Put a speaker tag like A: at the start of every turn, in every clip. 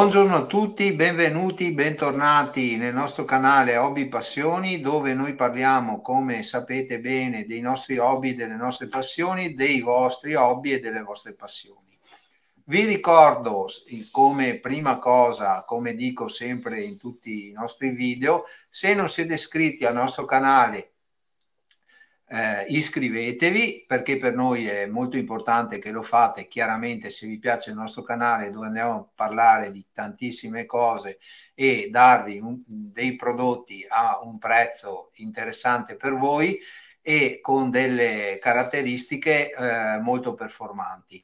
A: Buongiorno a tutti, benvenuti, bentornati nel nostro canale Hobby Passioni dove noi parliamo, come sapete bene, dei nostri hobby, delle nostre passioni, dei vostri hobby e delle vostre passioni. Vi ricordo come prima cosa, come dico sempre in tutti i nostri video, se non siete iscritti al nostro canale eh, iscrivetevi perché per noi è molto importante che lo fate. Chiaramente se vi piace il nostro canale dove andiamo a parlare di tantissime cose e darvi un, dei prodotti a un prezzo interessante per voi e con delle caratteristiche eh, molto performanti.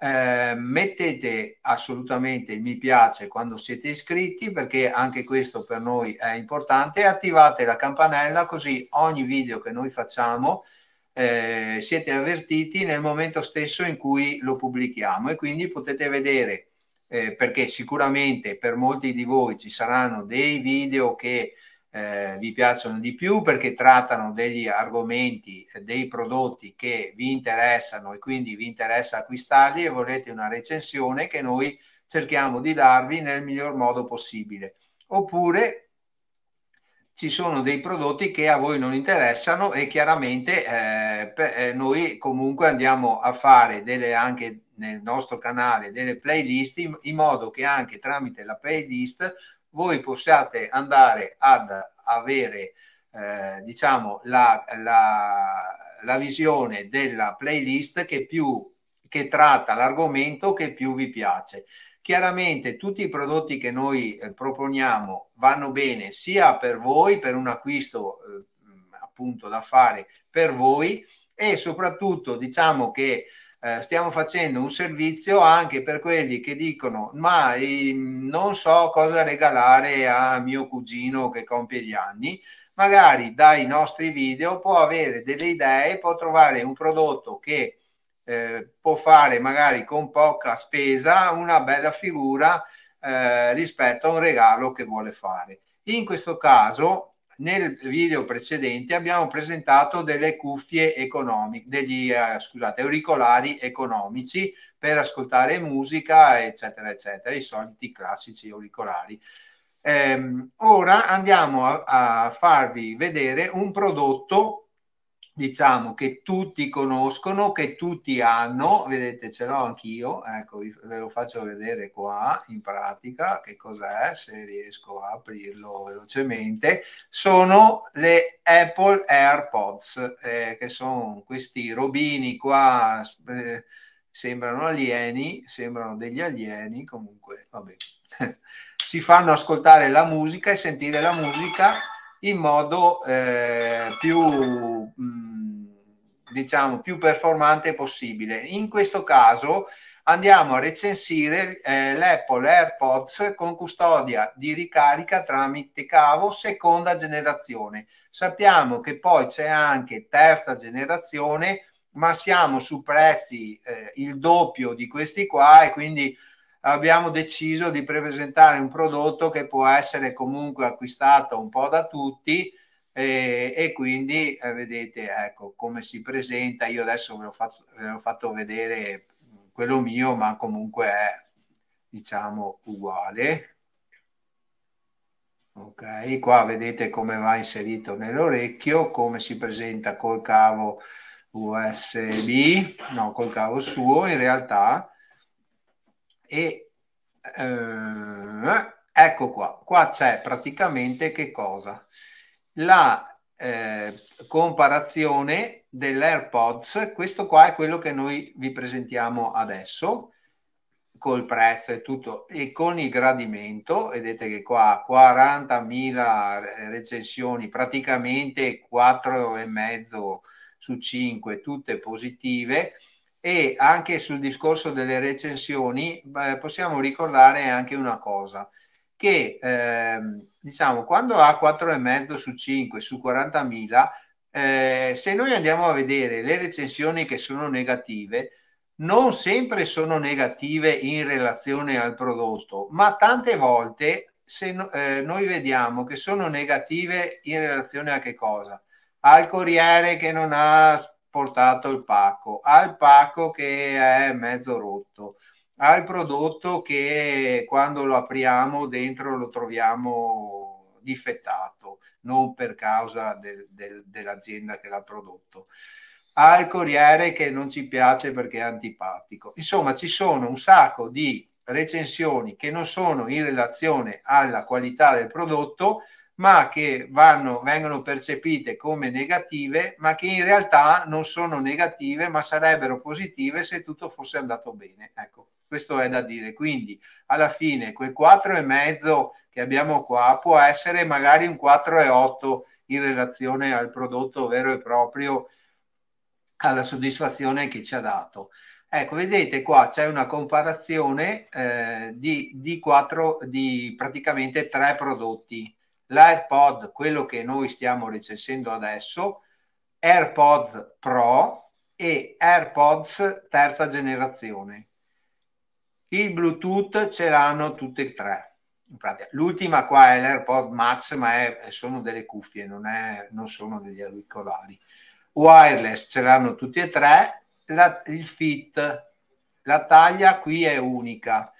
A: Eh, mettete assolutamente il mi piace quando siete iscritti perché anche questo per noi è importante attivate la campanella così ogni video che noi facciamo eh, siete avvertiti nel momento stesso in cui lo pubblichiamo e quindi potete vedere eh, perché sicuramente per molti di voi ci saranno dei video che eh, vi piacciono di più perché trattano degli argomenti, eh, dei prodotti che vi interessano e quindi vi interessa acquistarli e volete una recensione che noi cerchiamo di darvi nel miglior modo possibile. Oppure ci sono dei prodotti che a voi non interessano e chiaramente eh, per, eh, noi comunque andiamo a fare delle, anche nel nostro canale delle playlist in, in modo che anche tramite la playlist voi possiate andare ad avere eh, diciamo la, la, la visione della playlist che più che tratta l'argomento che più vi piace. Chiaramente tutti i prodotti che noi eh, proponiamo vanno bene sia per voi, per un acquisto eh, appunto da fare per voi e soprattutto diciamo che eh, stiamo facendo un servizio anche per quelli che dicono ma eh, non so cosa regalare a mio cugino che compie gli anni magari dai nostri video può avere delle idee può trovare un prodotto che eh, può fare magari con poca spesa una bella figura eh, rispetto a un regalo che vuole fare in questo caso nel video precedente abbiamo presentato delle cuffie economiche, degli eh, scusate, auricolari economici per ascoltare musica, eccetera, eccetera, i soliti classici auricolari. Eh, ora andiamo a, a farvi vedere un prodotto diciamo che tutti conoscono, che tutti hanno, vedete ce l'ho anch'io, ecco ve lo faccio vedere qua in pratica che cos'è, se riesco a aprirlo velocemente, sono le Apple AirPods, eh, che sono questi robini qua, eh, sembrano alieni, sembrano degli alieni, comunque vabbè, si fanno ascoltare la musica e sentire la musica in modo eh, più, mm, diciamo, più performante possibile. In questo caso andiamo a recensire eh, l'Apple AirPods con custodia di ricarica tramite cavo seconda generazione. Sappiamo che poi c'è anche terza generazione, ma siamo su prezzi eh, il doppio di questi qua e quindi abbiamo deciso di presentare un prodotto che può essere comunque acquistato un po' da tutti eh, e quindi eh, vedete ecco, come si presenta. Io adesso ve l'ho, fatto, ve l'ho fatto vedere quello mio, ma comunque è diciamo uguale. Ok, qua vedete come va inserito nell'orecchio, come si presenta col cavo USB, no, col cavo suo in realtà e eh, ecco qua, qua c'è praticamente che cosa? La eh, comparazione dell'AirPods, questo qua è quello che noi vi presentiamo adesso col prezzo e tutto e con il gradimento vedete che qua 40.000 recensioni praticamente e mezzo su 5 tutte positive e anche sul discorso delle recensioni eh, possiamo ricordare anche una cosa che ehm, diciamo quando ha 4,5 su 5 su 40.000 eh, se noi andiamo a vedere le recensioni che sono negative non sempre sono negative in relazione al prodotto ma tante volte se no, eh, noi vediamo che sono negative in relazione a che cosa al corriere che non ha portato il pacco, al pacco che è mezzo rotto, al prodotto che quando lo apriamo dentro lo troviamo difettato, non per causa del, del, dell'azienda che l'ha prodotto, al corriere che non ci piace perché è antipatico. Insomma, ci sono un sacco di recensioni che non sono in relazione alla qualità del prodotto, ma che vanno, vengono percepite come negative, ma che in realtà non sono negative, ma sarebbero positive se tutto fosse andato bene. Ecco, questo è da dire. Quindi, alla fine, quel 4,5 che abbiamo qua può essere magari un 4,8 in relazione al prodotto vero e proprio, alla soddisfazione che ci ha dato. Ecco, vedete qua c'è una comparazione eh, di, di, quattro, di praticamente tre prodotti l'AirPod, quello che noi stiamo recensendo adesso, AirPod Pro e AirPods terza generazione. Il Bluetooth ce l'hanno tutte e tre. L'ultima qua è l'AirPod Max, ma è, sono delle cuffie, non, è, non, sono degli auricolari. Wireless ce l'hanno tutti e tre. La, il fit, la taglia qui è unica.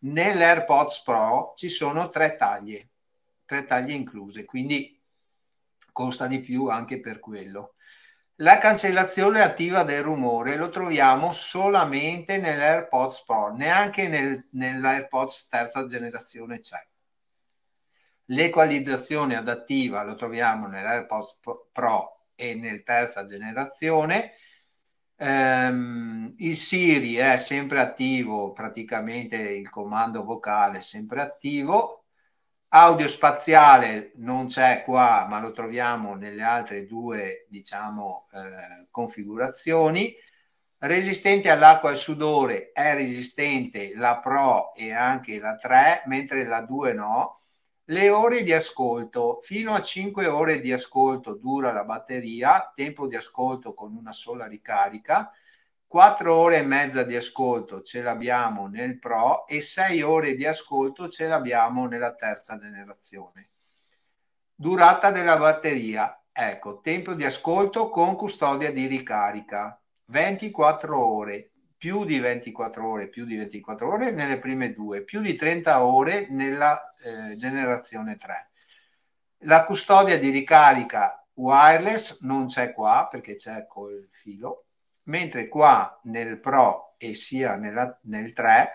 A: Nell'AirPods Pro ci sono tre taglie tre taglie incluse, quindi costa di più anche per quello. La cancellazione attiva del rumore lo troviamo solamente nell'AirPods Pro, neanche nel, nell'AirPods terza generazione c'è. L'equalizzazione adattiva lo troviamo nell'AirPods Pro e nel terza generazione. Ehm, il Siri è sempre attivo, praticamente il comando vocale è sempre attivo, Audio spaziale non c'è qua, ma lo troviamo nelle altre due, diciamo, eh, configurazioni. Resistente all'acqua e al sudore è resistente la Pro e anche la 3, mentre la 2 no. Le ore di ascolto, fino a 5 ore di ascolto dura la batteria, tempo di ascolto con una sola ricarica. 4 ore e mezza di ascolto ce l'abbiamo nel Pro e 6 ore di ascolto ce l'abbiamo nella terza generazione. Durata della batteria. Ecco, tempo di ascolto con custodia di ricarica. 24 ore, più di 24 ore, più di 24 ore nelle prime due, più di 30 ore nella eh, generazione 3. La custodia di ricarica wireless non c'è qua perché c'è col filo mentre qua nel Pro e sia nella, nel 3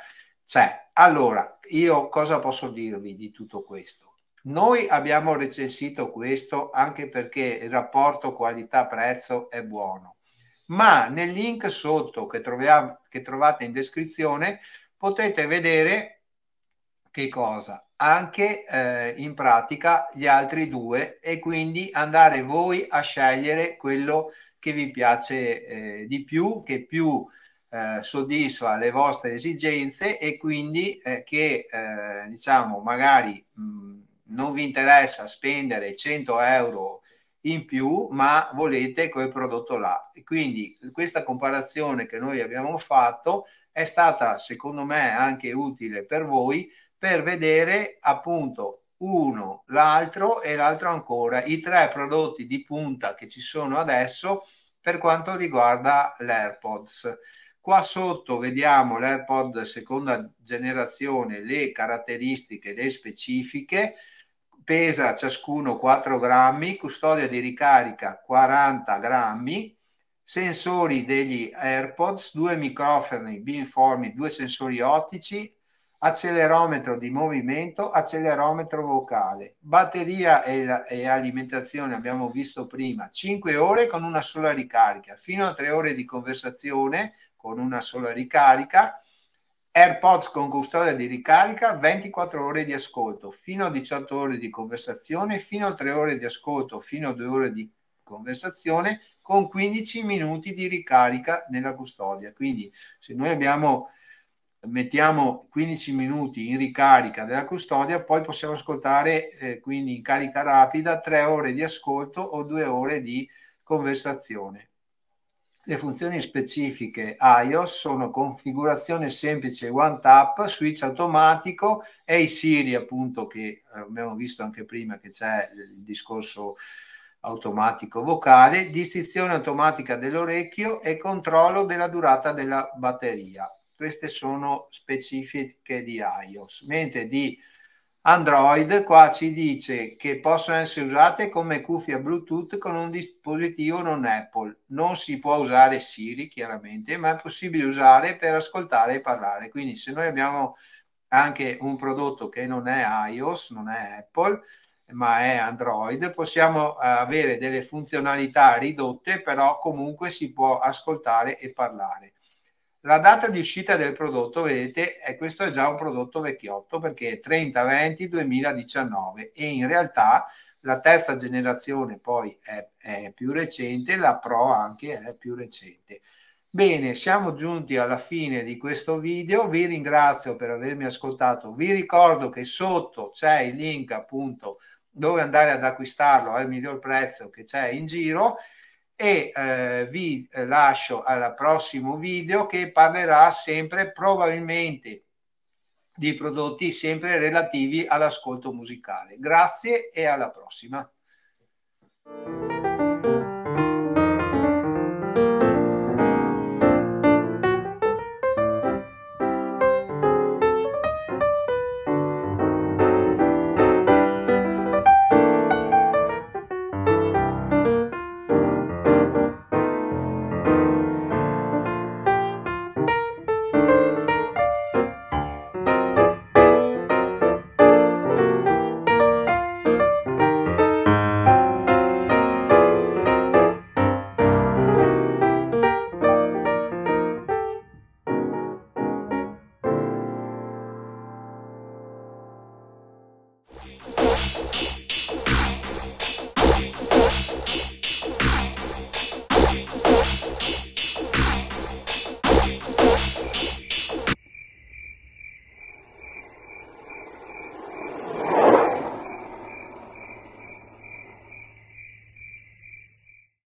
A: c'è. Allora, io cosa posso dirvi di tutto questo? Noi abbiamo recensito questo anche perché il rapporto qualità-prezzo è buono, ma nel link sotto che, troviamo, che trovate in descrizione potete vedere che cosa? Anche eh, in pratica gli altri due e quindi andare voi a scegliere quello che che vi piace eh, di più, che più eh, soddisfa le vostre esigenze e quindi eh, che eh, diciamo magari mh, non vi interessa spendere 100 euro in più ma volete quel prodotto là e quindi questa comparazione che noi abbiamo fatto è stata secondo me anche utile per voi per vedere appunto uno, l'altro e l'altro ancora, i tre prodotti di punta che ci sono adesso per quanto riguarda l'AirPods. Qua sotto vediamo l'AirPod seconda generazione, le caratteristiche, le specifiche, pesa ciascuno 4 grammi, custodia di ricarica 40 grammi, sensori degli AirPods, due microfoni binformi, due sensori ottici, accelerometro di movimento, accelerometro vocale, batteria e, e, alimentazione abbiamo visto prima, 5 ore con una sola ricarica, fino a 3 ore di conversazione con una sola ricarica, AirPods con custodia di ricarica, 24 ore di ascolto, fino a 18 ore di conversazione, fino a 3 ore di ascolto, fino a 2 ore di conversazione, con 15 minuti di ricarica nella custodia. Quindi se noi abbiamo mettiamo 15 minuti in ricarica della custodia, poi possiamo ascoltare eh, quindi in carica rapida tre ore di ascolto o due ore di conversazione. Le funzioni specifiche iOS sono configurazione semplice one tap, switch automatico e i Siri appunto che eh, abbiamo visto anche prima che c'è il discorso automatico vocale, distinzione automatica dell'orecchio e controllo della durata della batteria queste sono specifiche di iOS, mentre di Android qua ci dice che possono essere usate come cuffia Bluetooth con un dispositivo non Apple. Non si può usare Siri chiaramente, ma è possibile usare per ascoltare e parlare. Quindi se noi abbiamo anche un prodotto che non è iOS, non è Apple, ma è Android, possiamo eh, avere delle funzionalità ridotte, però comunque si può ascoltare e parlare la data di uscita del prodotto, vedete, è, questo è già un prodotto vecchiotto perché è 30-20-2019 e in realtà la terza generazione poi è, è, più recente, la Pro anche è più recente. Bene, siamo giunti alla fine di questo video, vi ringrazio per avermi ascoltato, vi ricordo che sotto c'è il link appunto dove andare ad acquistarlo al miglior prezzo che c'è in giro e eh, vi eh, lascio al prossimo video che parlerà sempre probabilmente di prodotti sempre relativi all'ascolto musicale. Grazie e alla prossima.